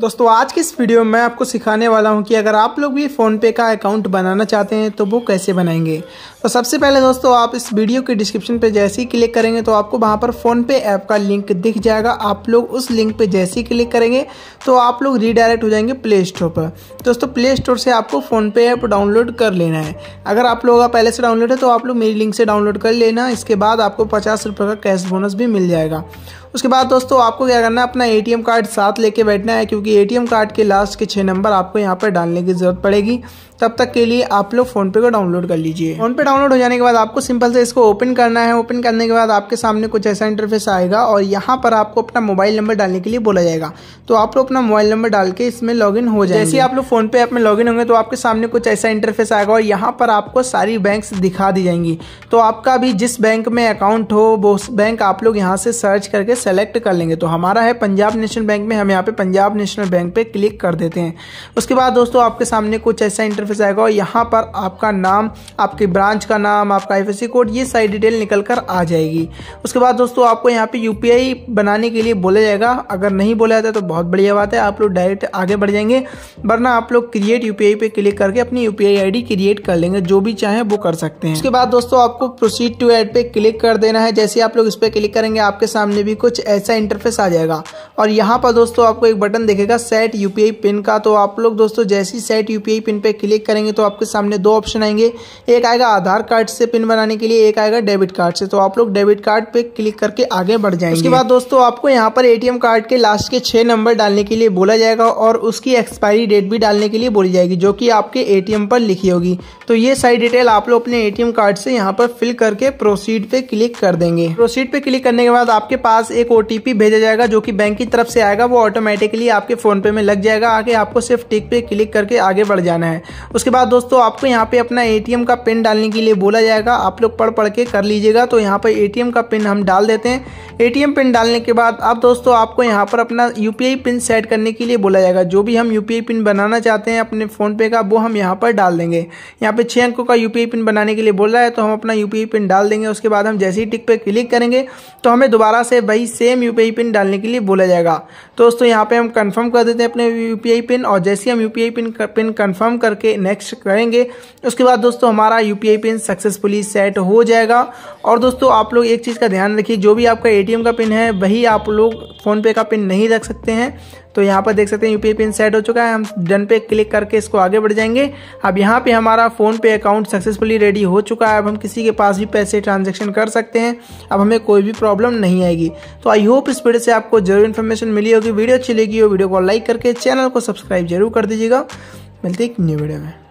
दोस्तों आज के इस वीडियो में मैं आपको सिखाने वाला हूं कि अगर आप लोग भी फ़ोनपे का अकाउंट बनाना चाहते हैं तो वो कैसे बनाएंगे तो सबसे पहले दोस्तों आप इस वीडियो के डिस्क्रिप्शन पे जैसे ही क्लिक करेंगे तो आपको वहां पर फ़ोनपे ऐप का लिंक दिख जाएगा आप लोग उस लिंक पे जैसे ही क्लिक करेंगे तो आप लोग रीडायरेक्ट हो जाएंगे प्ले स्टोर पर दोस्तों प्ले स्टोर से आपको फ़ोनपे ऐप डाउनलोड कर लेना है अगर आप लोगों का पहले से डाउनलोड है तो आप लोग मेरी लिंक से डाउनलोड कर लेना इसके बाद आपको पचास का कैश बोनस भी मिल जाएगा उसके बाद दोस्तों आपको क्या करना है अपना एटीएम कार्ड साथ लेके बैठना है क्योंकि एटीएम कार्ड के लास्ट के छः नंबर आपको यहाँ पर डालने की ज़रूरत पड़ेगी तब तक के लिए आप लोग फ़ोनपे को डाउनलोड कर लीजिए फोन पे डाउनलोड हो जाने के बाद आपको सिंपल से इसको ओपन करना है ओपन करने के बाद आपके सामने कुछ ऐसा इंटरफेस आएगा और यहाँ पर आपको अपना मोबाइल नंबर डालने के लिए बोला जाएगा तो आप लोग अपना मोबाइल नंबर डाल के इसमें लॉग हो जाए जैसे आप लोग फ़ोनपे ऐप में लॉग होंगे तो आपके सामने कुछ ऐसा इंटरफेस आएगा और यहाँ पर आपको सारी बैंक दिखा दी जाएंगी तो आपका भी जिस बैंक में अकाउंट हो वो बैंक आप लोग यहाँ से सर्च करके सेलेक्ट कर लेंगे तो हमारा है पंजाब नेशनल बैंक में हम यहाँ पे पंजाब नेशनल बैंक पे क्लिक कर देते हैं उसके बाद दोस्तों आपके सामने कुछ ऐसा इंटरफेस आएगा और यहाँ पर आपका नाम आपके ब्रांच का नाम आपका आई कोड ये सारी डिटेल निकल कर आ जाएगी उसके बाद दोस्तों आपको यहाँ पे यू बनाने के लिए बोला जाएगा अगर नहीं बोला जाता तो बहुत बढ़िया बात है आप लोग डायरेक्ट आगे बढ़ जाएंगे वरना आप लोग क्रिएट यू पे क्लिक करके अपनी यू पी क्रिएट कर लेंगे जो भी चाहें वो कर सकते हैं उसके बाद दोस्तों आपको प्रोसीड टू एड पे क्लिक कर देना है जैसे आप लोग इस पर क्लिक करेंगे आपके सामने भी कुछ कुछ ऐसा इंटरफेस आ जाएगा और यहाँ पर दोस्तों आपको एक बटन देखेगा सेट यू पिन का तो आप लोग दोस्तों जैसे ही सेट यू पिन पर क्लिक करेंगे तो आपके सामने दो ऑप्शन आएंगे एक आएगा आधार कार्ड से पिन बनाने के लिए एक आएगा डेबिट कार्ड से तो आप लोग डेबिट कार्ड पर क्लिक करके आगे बढ़ जाएंगे उसके बाद दोस्तों आपको यहाँ पर ए कार्ड के लास्ट के छः नंबर डालने के लिए बोला जाएगा और उसकी एक्सपायरी डेट भी डालने के लिए बोली जाएगी जो कि आपके ए पर लिखी होगी तो ये सारी डिटेल आप लोग अपने ए कार्ड से यहाँ पर फिल करके प्रोसीड पे क्लिक कर देंगे प्रोसीड पे क्लिक करने के बाद आपके पास एक ओ भेजा जाएगा जो कि बैंक की तरफ से आएगा वो ऑटोमेटिकली आपके फ़ोन पे में लग जाएगा आगे आपको सिर्फ टिक पे क्लिक करके आगे बढ़ जाना है उसके बाद दोस्तों आपको यहाँ पे अपना ए का पिन डालने के लिए बोला जाएगा आप लोग पढ़ पढ़ के कर लीजिएगा तो यहाँ पर ए का पिन हम डाल देते हैं ए पिन डालने के बाद अब दोस्तों आपको यहाँ पर अपना यू पिन सेट करने के लिए बोला जाएगा जो भी हम यू पिन बनाना चाहते हैं अपने फोन पे का वो हम यहाँ पर डाल देंगे यहाँ पे छह अंकों का यूपीआई पिन बनाने के लिए बोल रहा है तो हम अपना यूपीआई पिन डाल देंगे उसके बाद हम जैसे ही टिक पे क्लिक करेंगे तो हमें दोबारा से वही सेम यूपीआई पिन डालने के लिए बोला जाएगा दोस्तों यहाँ पे हम कंफर्म कर देते हैं अपने यूपीआई पिन और जैसे ही हम यूपीआई पिन पिन कन्फर्म करके नेक्स्ट करेंगे उसके बाद दोस्तों हमारा यूपीआई पिन सक्सेसफुली सेट हो जाएगा और दोस्तों आप लोग एक चीज़ का ध्यान रखिए जो भी आपका ए का पिन है वही आप लोग फ़ोनपे का पिन नहीं रख सकते हैं तो यहाँ पर देख सकते हैं यूपीआई पिन सेट हो चुका है हम डन पे क्लिक करके इसको आगे बढ़ जाएंगे अब यहाँ पे हमारा फ़ोन पे अकाउंट सक्सेसफुली रेडी हो चुका है अब हम किसी के पास भी पैसे ट्रांजेक्शन कर सकते हैं अब हमें कोई भी प्रॉब्लम नहीं आएगी तो आई होप इस वीडियो से आपको जरूर इन्फॉर्मेशन मिली होगी वीडियो अच्छी लगी हो वीडियो को लाइक करके चैनल को सब्सक्राइब जरूर कर दीजिएगा मिलते एक न्यू वीडियो में